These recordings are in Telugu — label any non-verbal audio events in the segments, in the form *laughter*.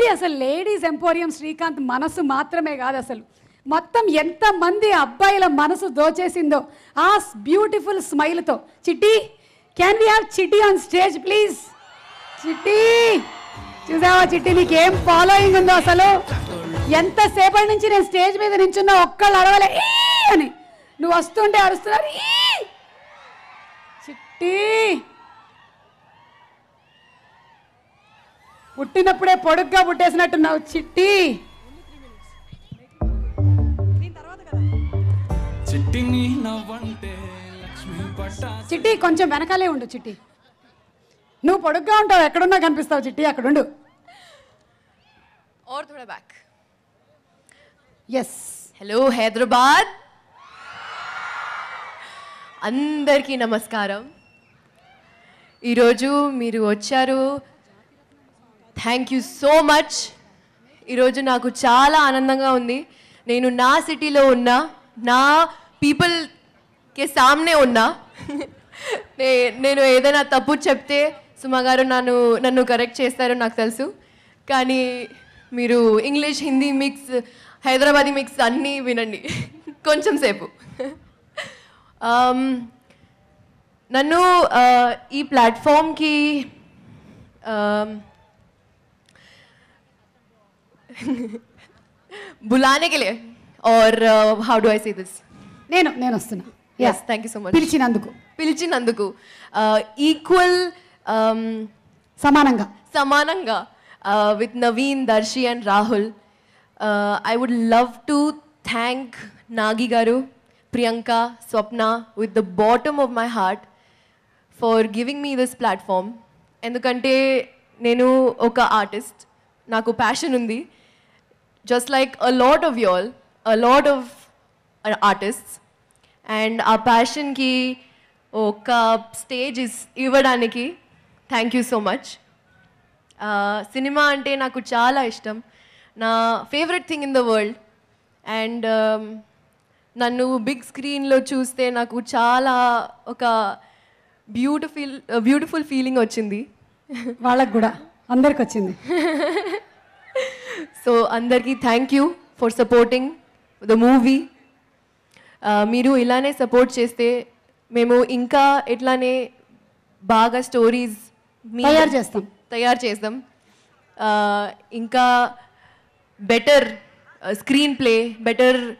ఉట్టి అసలు లేడీస్ ఎంపోరియం శ్రీకాంత్ మనసు మాత్రమే కాదు అసలు మొత్తం ఎంతమంది అబ్బాయిల మనసు దోచేసిందో ఆ బ్యూటిఫుల్ స్మైల్తో Chitti can we have Chitti on stage please Chitti చూసావా చిట్టి నీకు ఏం ఫాలోయింగ్ ఉందో అసలు ఎంతసేపటి నుంచి నేను స్టేజ్ మీద నించున్నా ఒక్కళ్ళు అడవలే అని నువ్వు వస్తుంటే అరుస్తున్నారు చిట్టి పుట్టినప్పుడే పొడుగ్గా పుట్టేసినట్టున్నావు చిట్టి చిట్టి కొంచెం వెనకాలే ఉండు చిట్టి నువ్వు పొడుగ్గా ఉంటావు ఎక్కడున్నా కనిపిస్తావు చిట్టి అక్కడుండు और ఎస్ హలో హైదరాబాద్ అందరికీ నమస్కారం ఈరోజు మీరు వచ్చారు థ్యాంక్ యూ సో మచ్ ఈరోజు నాకు చాలా ఆనందంగా ఉంది నేను నా సిటీలో ఉన్నా నా పీపుల్కి సామ్నే ఉన్నా నేను ఏదైనా తప్పు చెప్తే సుమగారు గారు నన్ను నన్ను కరెక్ట్ చేస్తారు నాకు తెలుసు కానీ మీరు English Hindi mix Hyderabadi mix అన్నీ వినండి కొంచెం సేపు um, నన్ను uh, ఈ ప్లాట్ఫామ్కి బులానే కెలే or how do I say this నేను నేను వస్తున్నా yes thank you so much పిలిచినందుకు పిలిచినందుకు ఈక్వల్ uh, um, సమానంగా సమానంగా with Naveen Darshi and Rahul I would love to thank Nagi garu Priyanka Swapna with the bottom of my heart for giving me this platform ఎందుకంటే నేను ఒక ఆర్టిస్ట్ నాకు ప్యాషన్ ఉంది just like a lot of y'all, a lot of uh, artists, and our passion ki ఒక స్టేజ్ ఇవ్వడానికి thank you so much cinema అంటే నాకు చాలా ఇష్టం నా favourite thing in the world and నన్ను బిగ్ స్క్రీన్లో చూస్తే నాకు చాలా ఒక బ్యూటిఫుల్ బ్యూటిఫుల్ ఫీలింగ్ వచ్చింది వాళ్ళకు కూడా అందరికి వచ్చింది *laughs* So, Andarki, thank you for supporting the movie. Uh, Miru Ilane support cheste. Memo Inka Itlane Baga stories. Tayar chestam. Tayar chestam. Uh, inka better uh, screenplay, better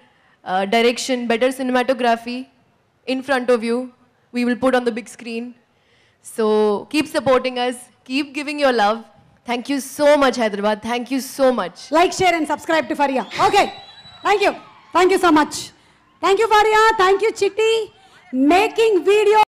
direction, better cinematography in front of you. We will put on the big screen. So, keep supporting us. Keep giving your love. Thank you so much Hyderabad thank you so much like share and subscribe to Faria okay thank you thank you so much thank you Faria thank you Chitti making video